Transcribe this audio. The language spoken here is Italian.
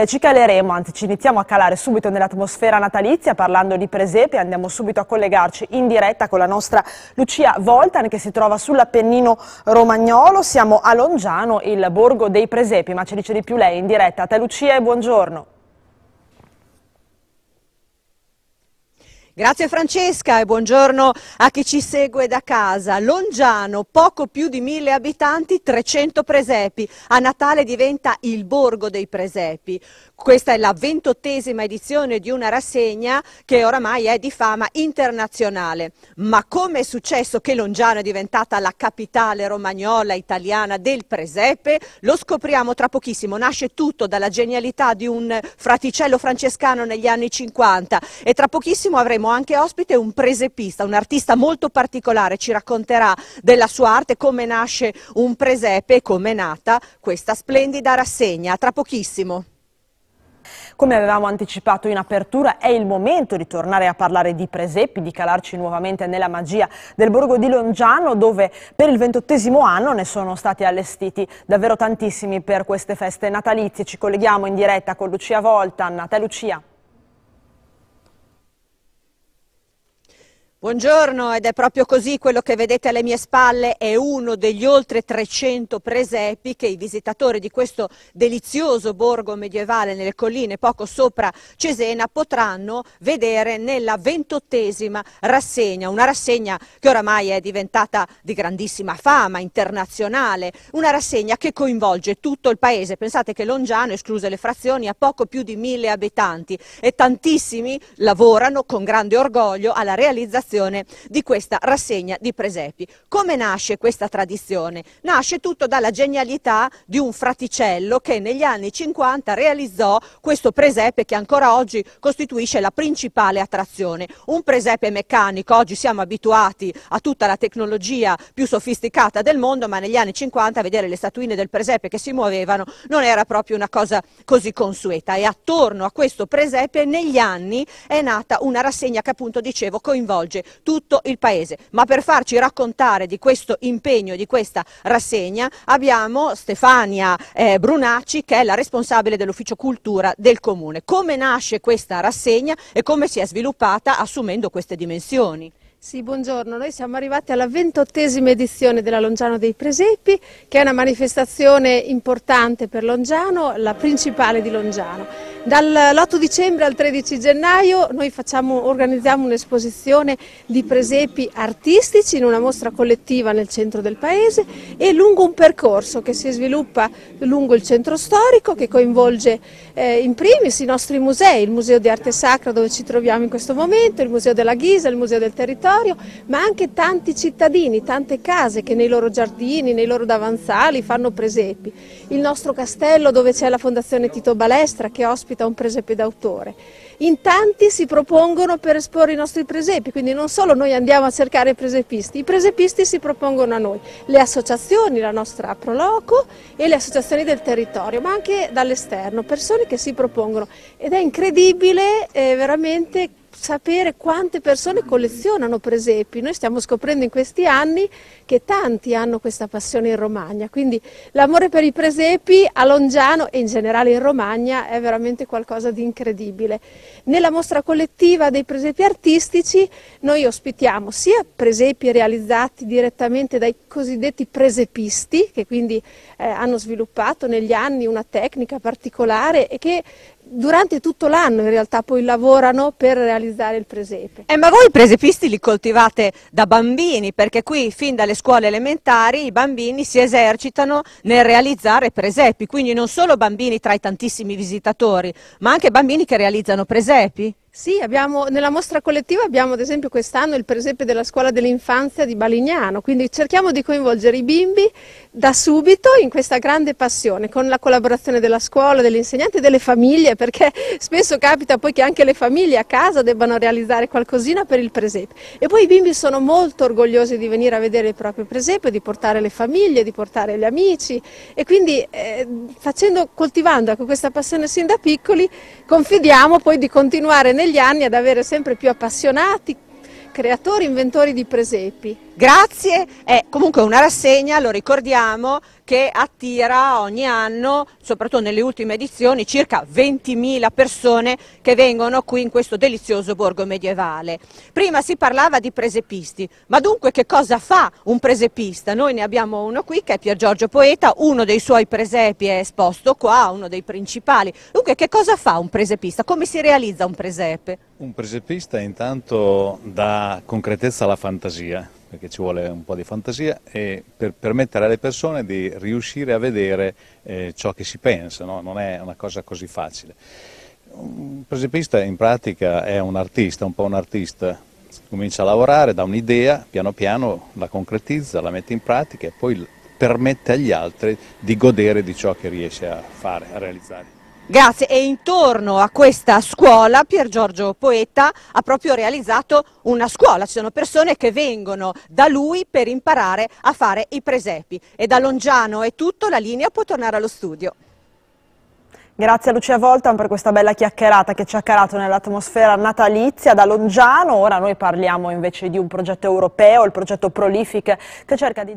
Eh, ci caleremo, anzi ci iniziamo a calare subito nell'atmosfera natalizia parlando di presepe, andiamo subito a collegarci in diretta con la nostra Lucia Voltan che si trova sull'Appennino Romagnolo, siamo a Longiano, il borgo dei presepi, ma ci dice di più lei in diretta. A te Lucia e buongiorno. Grazie Francesca e buongiorno a chi ci segue da casa. Longiano, poco più di mille abitanti, 300 presepi. A Natale diventa il borgo dei presepi. Questa è la ventottesima edizione di una rassegna che oramai è di fama internazionale. Ma come è successo che Longiano è diventata la capitale romagnola italiana del presepe? Lo scopriamo tra pochissimo. Nasce tutto dalla genialità di un fraticello francescano negli anni 50 e tra pochissimo avremo anche ospite un presepista, un artista molto particolare, ci racconterà della sua arte, come nasce un presepe e come è nata questa splendida rassegna. Tra pochissimo. Come avevamo anticipato in apertura, è il momento di tornare a parlare di presepi, di calarci nuovamente nella magia del borgo di Longiano, dove per il ventottesimo anno ne sono stati allestiti davvero tantissimi per queste feste natalizie. Ci colleghiamo in diretta con Lucia Volta. Annata Lucia. Buongiorno ed è proprio così quello che vedete alle mie spalle è uno degli oltre 300 presepi che i visitatori di questo delizioso borgo medievale nelle colline poco sopra Cesena potranno vedere nella ventottesima rassegna, una rassegna che oramai è diventata di grandissima fama internazionale, una rassegna che coinvolge tutto il paese. Pensate che Longiano, escluse le frazioni, ha poco più di mille abitanti e tantissimi lavorano con grande orgoglio alla realizzazione organizzazione di questa rassegna di presepi. Come nasce questa tradizione? Nasce tutto dalla genialità di un fraticello che negli anni 50 realizzò questo presepe che ancora oggi costituisce la principale attrazione. Un presepe meccanico, oggi siamo abituati a tutta la tecnologia più sofisticata del mondo, ma negli anni 50 vedere le statuine del presepe che si muovevano non era proprio una cosa così consueta e attorno a questo presepe negli anni è nata una rassegna che appunto dicevo coinvolge conosce tutto il Paese. Ma per farci raccontare di questo impegno, di questa rassegna, abbiamo Stefania eh, Brunacci che è la responsabile dell'ufficio cultura del Comune. Come nasce questa rassegna e come si è sviluppata assumendo queste dimensioni? Sì, buongiorno. Noi siamo arrivati alla ventottesima edizione della Longiano dei Presepi, che è una manifestazione importante per Longiano, la principale di Longiano. Dall'8 dicembre al 13 gennaio noi facciamo, organizziamo un'esposizione di presepi artistici in una mostra collettiva nel centro del paese e lungo un percorso che si sviluppa lungo il centro storico che coinvolge eh, in primis i nostri musei, il Museo di Arte Sacra dove ci troviamo in questo momento, il Museo della Ghisa, il Museo del Territorio, ma anche tanti cittadini, tante case che nei loro giardini, nei loro davanzali fanno presepi. Il nostro castello dove c'è la Fondazione Tito Balestra che ospita recita un presepe d'autore in tanti si propongono per esporre i nostri presepi, quindi non solo noi andiamo a cercare i presepisti, i presepisti si propongono a noi, le associazioni, la nostra Proloco e le associazioni del territorio, ma anche dall'esterno, persone che si propongono ed è incredibile eh, veramente sapere quante persone collezionano presepi. Noi stiamo scoprendo in questi anni che tanti hanno questa passione in Romagna, quindi l'amore per i presepi a Longiano e in generale in Romagna è veramente qualcosa di incredibile. Nella mostra collettiva dei presepi artistici noi ospitiamo sia presepi realizzati direttamente dai cosiddetti presepisti, che quindi eh, hanno sviluppato negli anni una tecnica particolare e che durante tutto l'anno in realtà poi lavorano per realizzare il presepe. Eh, ma voi i presepisti li coltivate da bambini perché qui fin dalle scuole elementari i bambini si esercitano nel realizzare presepi, quindi non solo bambini tra i tantissimi visitatori ma anche bambini che realizzano presepi? Sì, abbiamo, nella mostra collettiva abbiamo ad esempio quest'anno il presepe della scuola dell'infanzia di Balignano, quindi cerchiamo di coinvolgere i bimbi da subito in questa grande passione, con la collaborazione della scuola, degli insegnanti e delle famiglie, perché spesso capita poi che anche le famiglie a casa debbano realizzare qualcosina per il presepe. E poi i bimbi sono molto orgogliosi di venire a vedere il proprio presepe, di portare le famiglie, di portare gli amici e quindi eh, facendo, coltivando questa passione sin da piccoli, confidiamo poi di continuare nel negli anni ad avere sempre più appassionati, creatori, inventori di presepi. Grazie, è comunque una rassegna, lo ricordiamo, che attira ogni anno, soprattutto nelle ultime edizioni, circa 20.000 persone che vengono qui in questo delizioso borgo medievale. Prima si parlava di presepisti, ma dunque che cosa fa un presepista? Noi ne abbiamo uno qui che è Pier Giorgio Poeta, uno dei suoi presepi è esposto qua, uno dei principali. Dunque che cosa fa un presepista? Come si realizza un presepe? Un presepista intanto dà concretezza alla fantasia perché ci vuole un po' di fantasia, e per permettere alle persone di riuscire a vedere eh, ciò che si pensa, no? non è una cosa così facile. Un presepista in pratica è un artista, un po' un artista, comincia a lavorare, dà un'idea, piano piano la concretizza, la mette in pratica e poi permette agli altri di godere di ciò che riesce a fare, a realizzare. Grazie. E intorno a questa scuola Pier Giorgio Poeta ha proprio realizzato una scuola. Ci sono persone che vengono da lui per imparare a fare i presepi. E da Longiano è tutto, la linea può tornare allo studio. Grazie a Lucia Voltan per questa bella chiacchierata che ci ha calato nell'atmosfera natalizia da Longiano. Ora noi parliamo invece di un progetto europeo, il progetto Prolific, che cerca di dare...